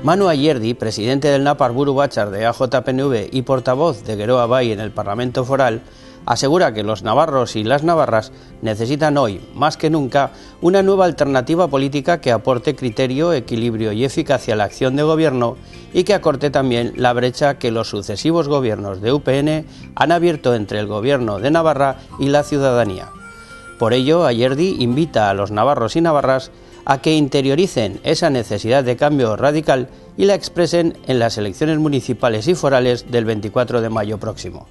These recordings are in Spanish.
Manu Ayerdi, presidente del Napar Buru Bachar de AJPNV y portavoz de Geroa Bay en el Parlamento Foral, asegura que los navarros y las navarras necesitan hoy, más que nunca, una nueva alternativa política que aporte criterio, equilibrio y eficacia a la acción de gobierno y que acorte también la brecha que los sucesivos gobiernos de UPN han abierto entre el gobierno de Navarra y la ciudadanía. Por ello, Ayerdi invita a los navarros y navarras a que interioricen esa necesidad de cambio radical y la expresen en las elecciones municipales y forales del 24 de mayo próximo.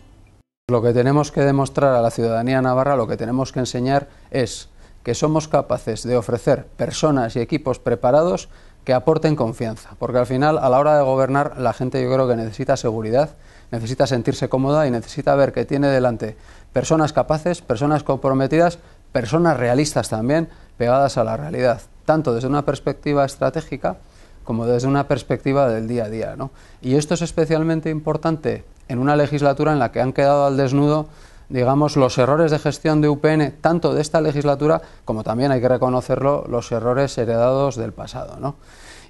Lo que tenemos que demostrar a la ciudadanía navarra, lo que tenemos que enseñar es que somos capaces de ofrecer personas y equipos preparados que aporten confianza, porque al final a la hora de gobernar la gente yo creo que necesita seguridad, necesita sentirse cómoda y necesita ver que tiene delante personas capaces, personas comprometidas, personas realistas también, pegadas a la realidad tanto desde una perspectiva estratégica como desde una perspectiva del día a día. Y esto es especialmente importante en una legislatura en la que han quedado al desnudo digamos, los errores de gestión de UPN, tanto de esta legislatura como también hay que reconocerlo, los errores heredados del pasado.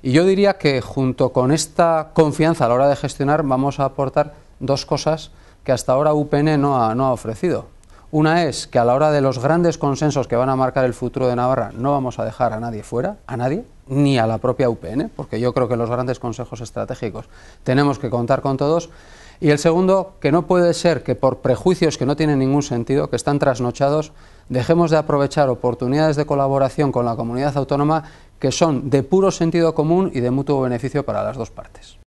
Y yo diría que junto con esta confianza a la hora de gestionar vamos a aportar dos cosas que hasta ahora UPN no ha ofrecido. Una es que a la hora de los grandes consensos que van a marcar el futuro de Navarra no vamos a dejar a nadie fuera, a nadie, ni a la propia UPN, porque yo creo que los grandes consejos estratégicos tenemos que contar con todos. Y el segundo, que no puede ser que por prejuicios que no tienen ningún sentido, que están trasnochados, dejemos de aprovechar oportunidades de colaboración con la comunidad autónoma que son de puro sentido común y de mutuo beneficio para las dos partes.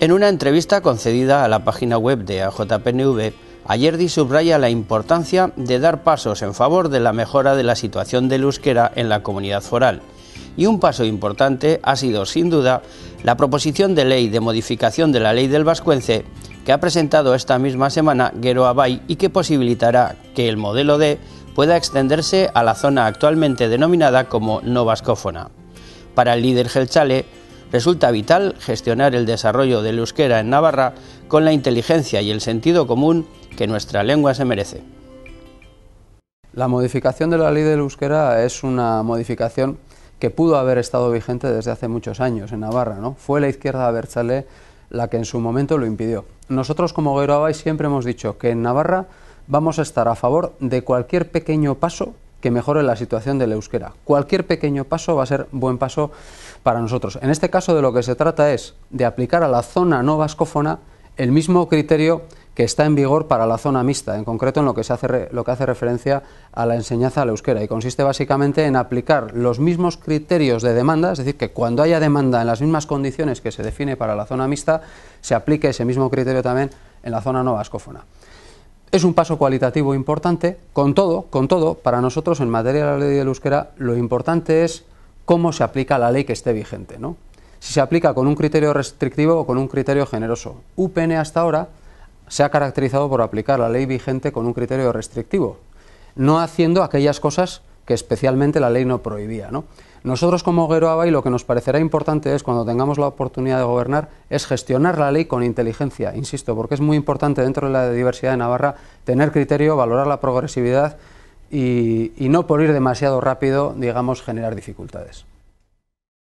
En una entrevista concedida a la página web de AJPNV, Ayerdi subraya la importancia de dar pasos en favor de la mejora de la situación del euskera en la comunidad foral. Y un paso importante ha sido, sin duda, la proposición de ley de modificación de la ley del vascuence que ha presentado esta misma semana Gero Abay y que posibilitará que el modelo D pueda extenderse a la zona actualmente denominada como no vascófona. Para el líder Gelchale, resulta vital gestionar el desarrollo del euskera en Navarra con la inteligencia y el sentido común que nuestra lengua se merece. La modificación de la ley del euskera es una modificación que pudo haber estado vigente desde hace muchos años en Navarra. ¿no? Fue la izquierda abertzale la que en su momento lo impidió. Nosotros como Gueroabay siempre hemos dicho que en Navarra vamos a estar a favor de cualquier pequeño paso que mejore la situación del euskera. Cualquier pequeño paso va a ser buen paso para nosotros. En este caso de lo que se trata es de aplicar a la zona no vascófona el mismo criterio que está en vigor para la zona mixta, en concreto en lo que, se hace lo que hace referencia a la enseñanza la euskera, y consiste básicamente en aplicar los mismos criterios de demanda, es decir, que cuando haya demanda en las mismas condiciones que se define para la zona mixta, se aplique ese mismo criterio también en la zona no vascófona. Es un paso cualitativo importante, con todo, con todo, para nosotros en materia de la ley del euskera lo importante es cómo se aplica la ley que esté vigente, ¿no? Si se aplica con un criterio restrictivo o con un criterio generoso. UPN hasta ahora se ha caracterizado por aplicar la ley vigente con un criterio restrictivo, no haciendo aquellas cosas que especialmente la ley no prohibía. Nosotros como Gueroaba y lo que nos parecerá importante es, cuando tengamos la oportunidad de gobernar, es gestionar la ley con inteligencia, insisto, porque es muy importante dentro de la diversidad de Navarra tener criterio, valorar la progresividad y no por ir demasiado rápido, digamos, generar dificultades.